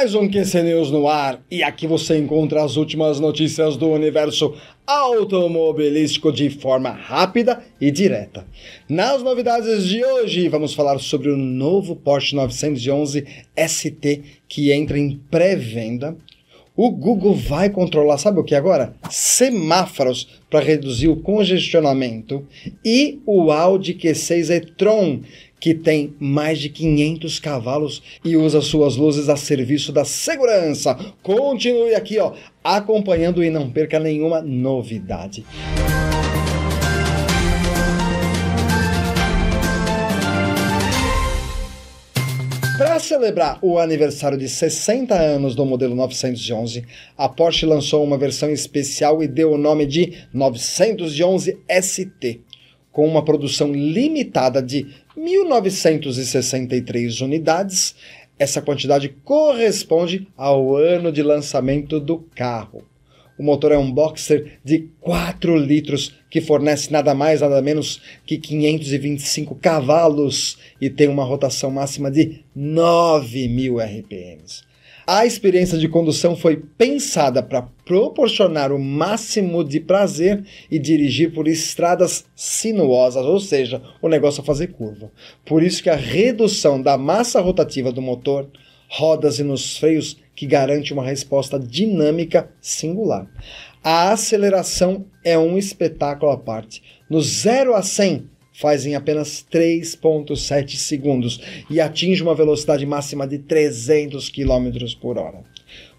mais um QC News no ar e aqui você encontra as últimas notícias do universo automobilístico de forma rápida e direta. Nas novidades de hoje, vamos falar sobre o novo Porsche 911 ST que entra em pré-venda. O Google vai controlar, sabe o que agora? Semáforos para reduzir o congestionamento. E o Audi Q6 e-tron que tem mais de 500 cavalos e usa suas luzes a serviço da segurança. Continue aqui, ó, acompanhando e não perca nenhuma novidade. Para celebrar o aniversário de 60 anos do modelo 911, a Porsche lançou uma versão especial e deu o nome de 911 ST com uma produção limitada de 1963 unidades, essa quantidade corresponde ao ano de lançamento do carro. O motor é um boxer de 4 litros que fornece nada mais nada menos que 525 cavalos e tem uma rotação máxima de 9.000 RPMs. A experiência de condução foi pensada para proporcionar o máximo de prazer e dirigir por estradas sinuosas, ou seja, o negócio a fazer curva. Por isso que a redução da massa rotativa do motor, rodas e nos freios que garante uma resposta dinâmica singular. A aceleração é um espetáculo à parte. No 0 a 100, faz em apenas 3,7 segundos e atinge uma velocidade máxima de 300 km por hora.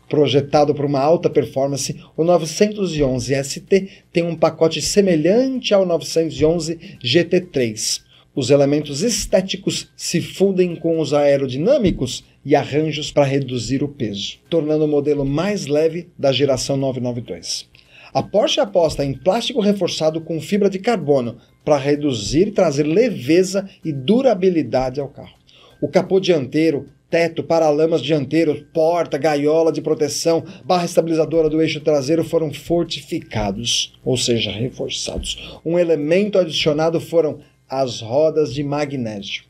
Projetado para uma alta performance, o 911 ST tem um pacote semelhante ao 911 GT3. Os elementos estéticos se fundem com os aerodinâmicos e arranjos para reduzir o peso, tornando o modelo mais leve da geração 992. A Porsche aposta em plástico reforçado com fibra de carbono para reduzir e trazer leveza e durabilidade ao carro. O capô dianteiro, teto, paralamas dianteiros, porta, gaiola de proteção, barra estabilizadora do eixo traseiro foram fortificados, ou seja, reforçados. Um elemento adicionado foram as rodas de magnésio.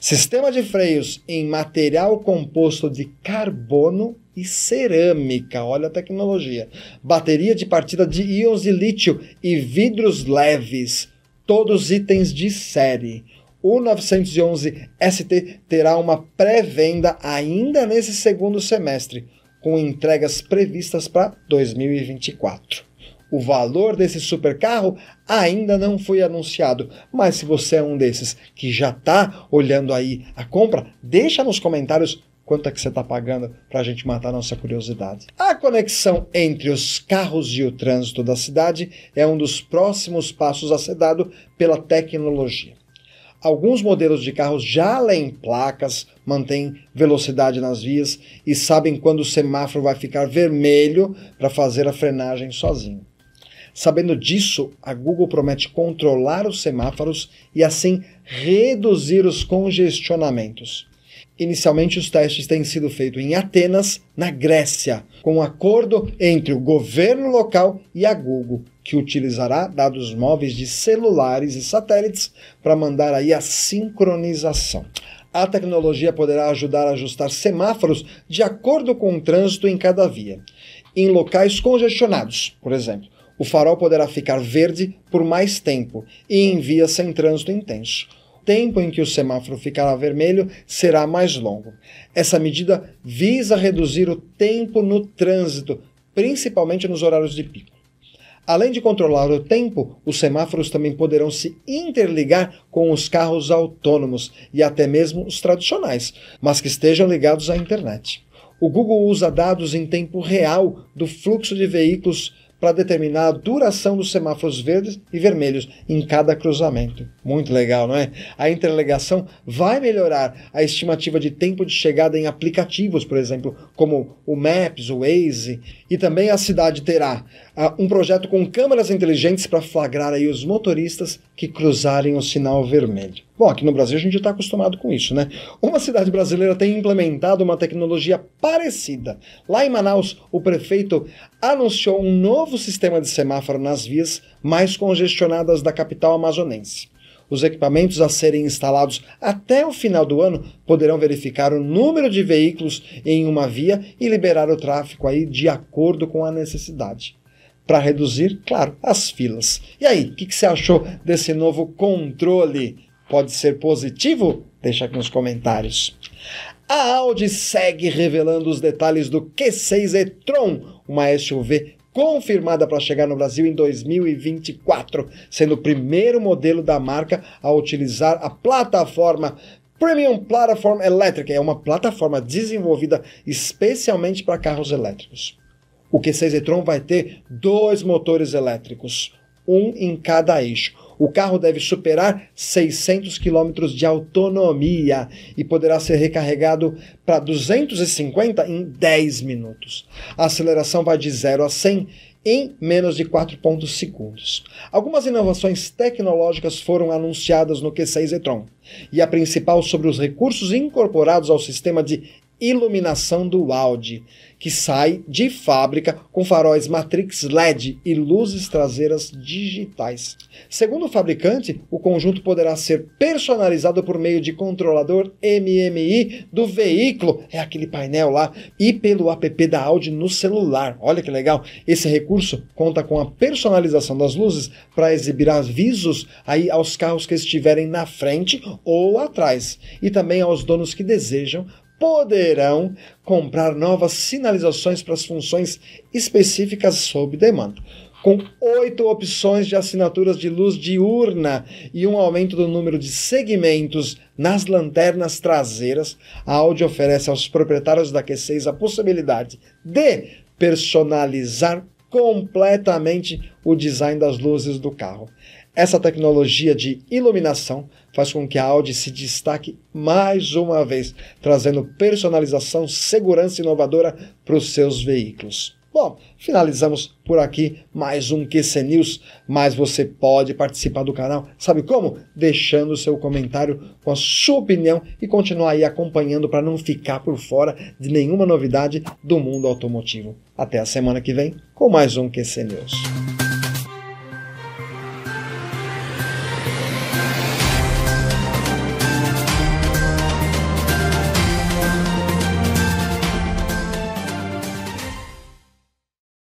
Sistema de freios em material composto de carbono e cerâmica. Olha a tecnologia. Bateria de partida de íons de lítio e vidros leves. Todos itens de série. O 911 ST terá uma pré-venda ainda nesse segundo semestre, com entregas previstas para 2024. O valor desse supercarro ainda não foi anunciado, mas se você é um desses que já está olhando aí a compra, deixa nos comentários quanto é que você está pagando para a gente matar a nossa curiosidade. A conexão entre os carros e o trânsito da cidade é um dos próximos passos a ser dado pela tecnologia. Alguns modelos de carros já leem placas, mantêm velocidade nas vias e sabem quando o semáforo vai ficar vermelho para fazer a frenagem sozinho. Sabendo disso, a Google promete controlar os semáforos e assim reduzir os congestionamentos. Inicialmente, os testes têm sido feitos em Atenas, na Grécia, com um acordo entre o governo local e a Google, que utilizará dados móveis de celulares e satélites para mandar aí a sincronização. A tecnologia poderá ajudar a ajustar semáforos de acordo com o trânsito em cada via. Em locais congestionados, por exemplo, o farol poderá ficar verde por mais tempo e em vias sem trânsito intenso. O tempo em que o semáforo ficará vermelho será mais longo. Essa medida visa reduzir o tempo no trânsito, principalmente nos horários de pico. Além de controlar o tempo, os semáforos também poderão se interligar com os carros autônomos e até mesmo os tradicionais, mas que estejam ligados à internet. O Google usa dados em tempo real do fluxo de veículos para determinar a duração dos semáforos verdes e vermelhos em cada cruzamento. Muito legal, não é? A interligação vai melhorar a estimativa de tempo de chegada em aplicativos, por exemplo, como o Maps, o Waze, e também a cidade terá um projeto com câmeras inteligentes para flagrar aí os motoristas que cruzarem o sinal vermelho. Bom, aqui no Brasil a gente está acostumado com isso, né? Uma cidade brasileira tem implementado uma tecnologia parecida. Lá em Manaus, o prefeito anunciou um novo sistema de semáforo nas vias mais congestionadas da capital amazonense. Os equipamentos a serem instalados até o final do ano poderão verificar o número de veículos em uma via e liberar o tráfego aí de acordo com a necessidade para reduzir, claro, as filas. E aí, o que, que você achou desse novo controle? Pode ser positivo? Deixa aqui nos comentários. A Audi segue revelando os detalhes do Q6 e-tron, uma SUV confirmada para chegar no Brasil em 2024, sendo o primeiro modelo da marca a utilizar a plataforma Premium Platform Electric, é uma plataforma desenvolvida especialmente para carros elétricos. O Q6 e-tron vai ter dois motores elétricos, um em cada eixo. O carro deve superar 600 km de autonomia e poderá ser recarregado para 250 em 10 minutos. A aceleração vai de 0 a 100 em menos de 4 segundos. Algumas inovações tecnológicas foram anunciadas no Q6 e-tron, e a principal sobre os recursos incorporados ao sistema de iluminação do Audi, que sai de fábrica com faróis Matrix LED e luzes traseiras digitais. Segundo o fabricante, o conjunto poderá ser personalizado por meio de controlador MMI do veículo, é aquele painel lá, e pelo app da Audi no celular. Olha que legal! Esse recurso conta com a personalização das luzes para exibir avisos aí aos carros que estiverem na frente ou atrás, e também aos donos que desejam poderão comprar novas sinalizações para as funções específicas sob demanda. Com oito opções de assinaturas de luz diurna e um aumento do número de segmentos nas lanternas traseiras, a Audi oferece aos proprietários da Q6 a possibilidade de personalizar completamente o design das luzes do carro. Essa tecnologia de iluminação faz com que a Audi se destaque mais uma vez, trazendo personalização, segurança inovadora para os seus veículos. Bom, finalizamos por aqui mais um QC News, mas você pode participar do canal, sabe como? Deixando seu comentário com a sua opinião e continuar aí acompanhando para não ficar por fora de nenhuma novidade do mundo automotivo. Até a semana que vem com mais um QC News.